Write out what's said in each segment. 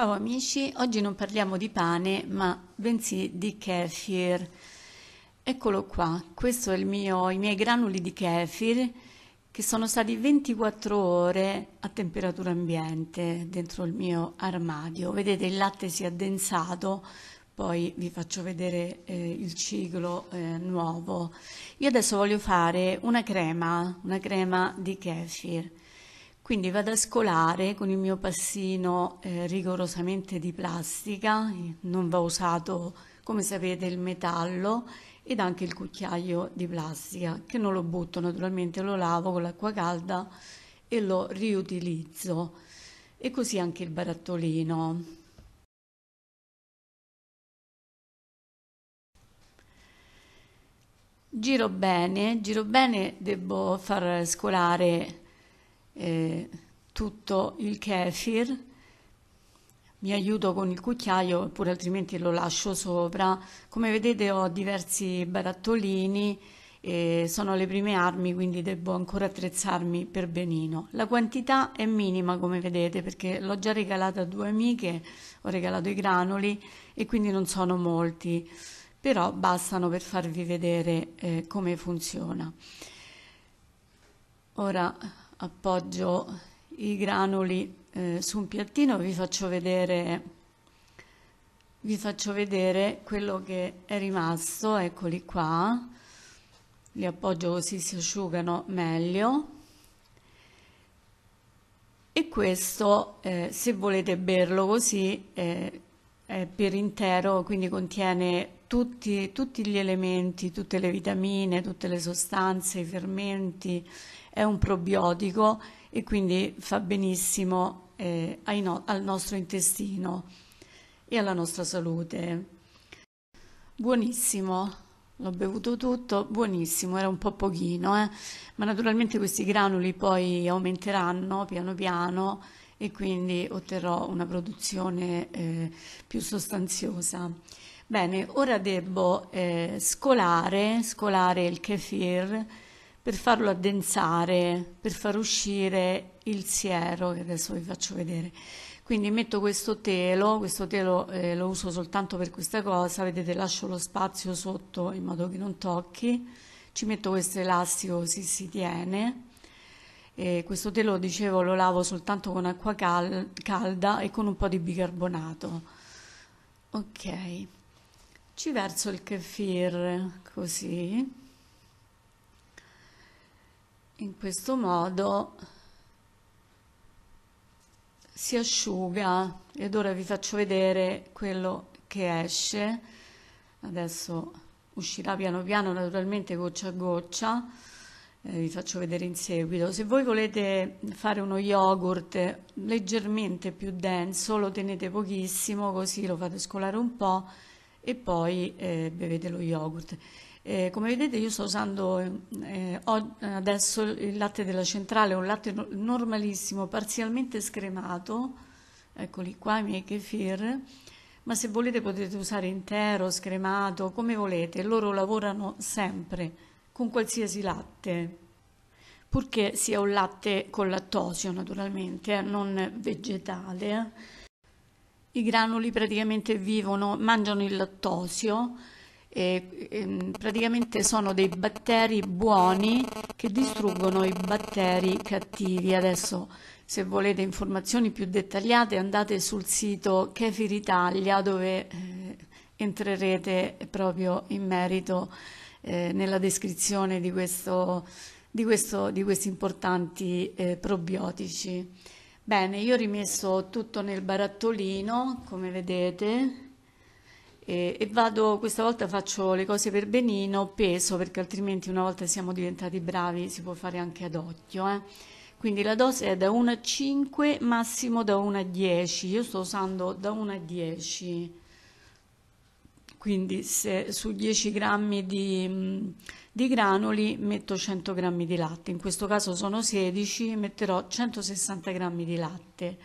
Ciao amici, oggi non parliamo di pane ma bensì di kefir. Eccolo qua, questo è mio, i miei granuli di kefir che sono stati 24 ore a temperatura ambiente dentro il mio armadio. Vedete il latte si è addensato, poi vi faccio vedere eh, il ciclo eh, nuovo. Io adesso voglio fare una crema, una crema di kefir. Quindi vado a scolare con il mio passino eh, rigorosamente di plastica, non va usato come sapete il metallo ed anche il cucchiaio di plastica che non lo butto naturalmente, lo lavo con l'acqua calda e lo riutilizzo e così anche il barattolino. Giro bene, giro bene, devo far scolare eh, tutto il kefir, mi aiuto con il cucchiaio oppure altrimenti lo lascio sopra. Come vedete ho diversi barattolini, e sono le prime armi quindi devo ancora attrezzarmi per benino. La quantità è minima come vedete perché l'ho già regalata a due amiche, ho regalato i granuli e quindi non sono molti, però bastano per farvi vedere eh, come funziona. Ora appoggio i granuli eh, su un piattino vi faccio vedere vi faccio vedere quello che è rimasto eccoli qua li appoggio così si asciugano meglio e questo eh, se volete berlo così eh, è per intero quindi contiene tutti, tutti gli elementi tutte le vitamine tutte le sostanze i fermenti è un probiotico e quindi fa benissimo eh, no- al nostro intestino e alla nostra salute. Buonissimo, l'ho bevuto tutto, buonissimo, era un po' pochino, eh? ma naturalmente questi granuli poi aumenteranno piano piano e quindi otterrò una produzione eh, più sostanziosa. Bene, ora devo eh, scolare, scolare il kefir per farlo addensare, per far uscire il siero, che adesso vi faccio vedere. Quindi metto questo telo, questo telo eh, lo uso soltanto per questa cosa, vedete lascio lo spazio sotto in modo che non tocchi, ci metto questo elastico così si tiene, e questo telo dicevo lo lavo soltanto con acqua cal calda e con un po' di bicarbonato. Ok, ci verso il kefir così. In questo modo si asciuga ed ora vi faccio vedere quello che esce. Adesso uscirà piano piano naturalmente goccia a goccia. Eh, vi faccio vedere in seguito. Se voi volete fare uno yogurt leggermente più denso, lo tenete pochissimo, così lo fate scolare un po' e poi eh, bevete lo yogurt. Eh, come vedete io sto usando eh, adesso il latte della centrale, un latte normalissimo, parzialmente scremato, eccoli qua i miei kefir, ma se volete potete usare intero, scremato, come volete, loro lavorano sempre con qualsiasi latte, purché sia un latte con lattosio naturalmente, eh, non vegetale. I granuli praticamente vivono, mangiano il lattosio, e, e, ehm, praticamente sono dei batteri buoni che distruggono i batteri cattivi. Adesso se volete informazioni più dettagliate andate sul sito Kefir Italia dove eh, entrerete proprio in merito eh, nella descrizione di, questo, di, questo, di questi importanti eh, probiotici. Bene, io ho rimesso tutto nel barattolino, come vedete, e, e vado, questa volta faccio le cose per benino, peso, perché altrimenti una volta siamo diventati bravi si può fare anche ad occhio. Eh? Quindi la dose è da 1 a 5, massimo da 1 a 10. Io sto usando da 1 a 10 quindi se su 10 grammi di, mm, di, granuli metto 100 grammi di latte, in questo caso sono 16, metterò 160 grammi di latte.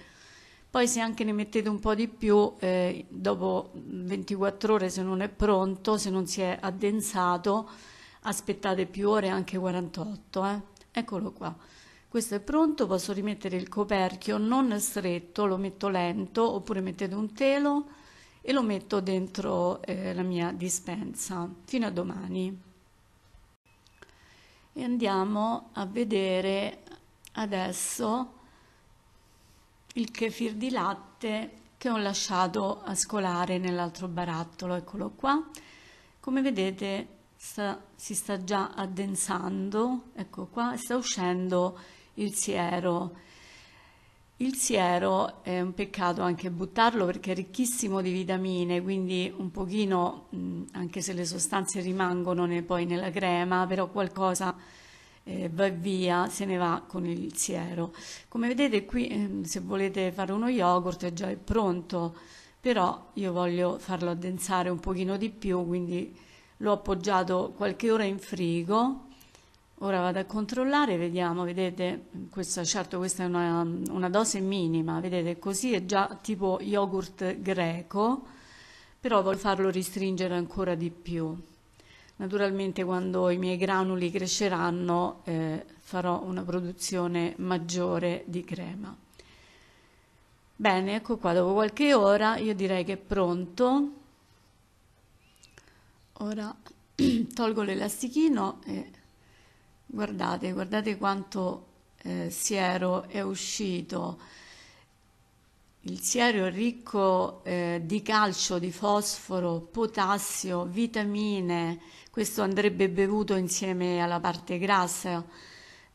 Poi se anche ne mettete un po' di più, eh, dopo 24 ore se non è pronto, se non si è addensato, aspettate più ore, anche 48. Eh. Eccolo qua. Questo è pronto, posso rimettere il coperchio non stretto, lo metto lento, oppure mettete un telo e lo metto dentro eh, la mia dispensa fino a domani. E andiamo a vedere adesso il kefir di latte che ho lasciato a scolare nell'altro barattolo, eccolo qua. Come vedete sta, si sta già addensando, ecco qua, sta uscendo il siero. Il siero è un peccato anche buttarlo perché è ricchissimo di vitamine, quindi un pochino, anche se le sostanze rimangono poi nella crema, però qualcosa eh, va via, se ne va con il siero. Come vedete qui eh, se volete fare uno yogurt è già pronto, però io voglio farlo addensare un pochino di più, quindi l'ho appoggiato qualche ora in frigo. Ora vado a controllare, vediamo, vedete, questa, certo questa è una, una dose minima, vedete così è già tipo yogurt greco, però voglio farlo ristringere ancora di più. Naturalmente quando i miei granuli cresceranno eh, farò una produzione maggiore di crema. Bene, ecco qua, dopo qualche ora io direi che è pronto. Ora tolgo l'elastichino e guardate, guardate quanto eh, siero è uscito il siero è ricco eh, di calcio, di fosforo, potassio, vitamine, questo andrebbe bevuto insieme alla parte grassa.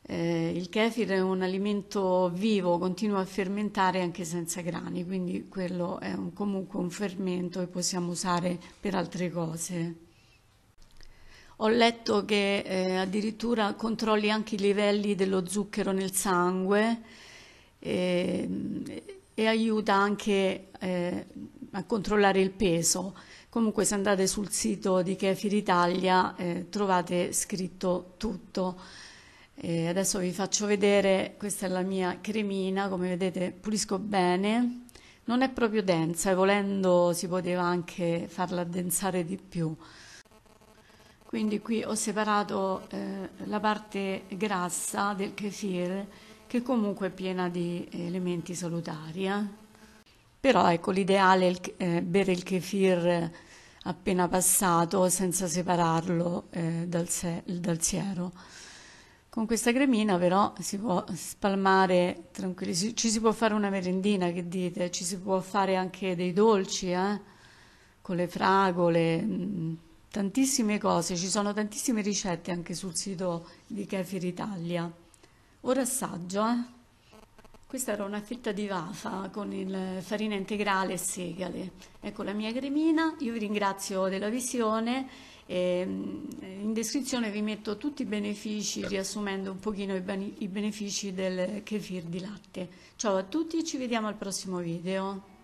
Eh, il kefir è un alimento vivo, continua a fermentare anche senza grani, quindi quello è un, comunque un fermento che possiamo usare per altre cose. Ho letto che eh, addirittura controlli anche i livelli dello zucchero nel sangue. Eh, e aiuta anche eh, a controllare il peso. Comunque se andate sul sito di Kefir Italia eh, trovate scritto tutto. E adesso vi faccio vedere, questa è la mia cremina, come vedete pulisco bene, non è proprio densa e volendo si poteva anche farla addensare di più. Quindi qui ho separato eh, la parte grassa del kefir che comunque è piena di elementi salutari. Eh? Però ecco, l'ideale è il, eh, bere il kefir appena passato senza separarlo eh, dal, se, dal siero. Con questa cremina però si può spalmare tranquilli, ci si può fare una merendina che dite, ci si può fare anche dei dolci eh? con le fragole, mm, tantissime cose, ci sono tantissime ricette anche sul sito di Kefir Italia. Ora assaggio, eh? Questa era una fetta di vafa con il farina integrale e segale. Ecco la mia cremina, io vi ringrazio della visione, e mm, in descrizione vi metto tutti i benefici riassumendo un pochino i benefici del kefir di latte. Ciao a tutti e ci vediamo al prossimo video.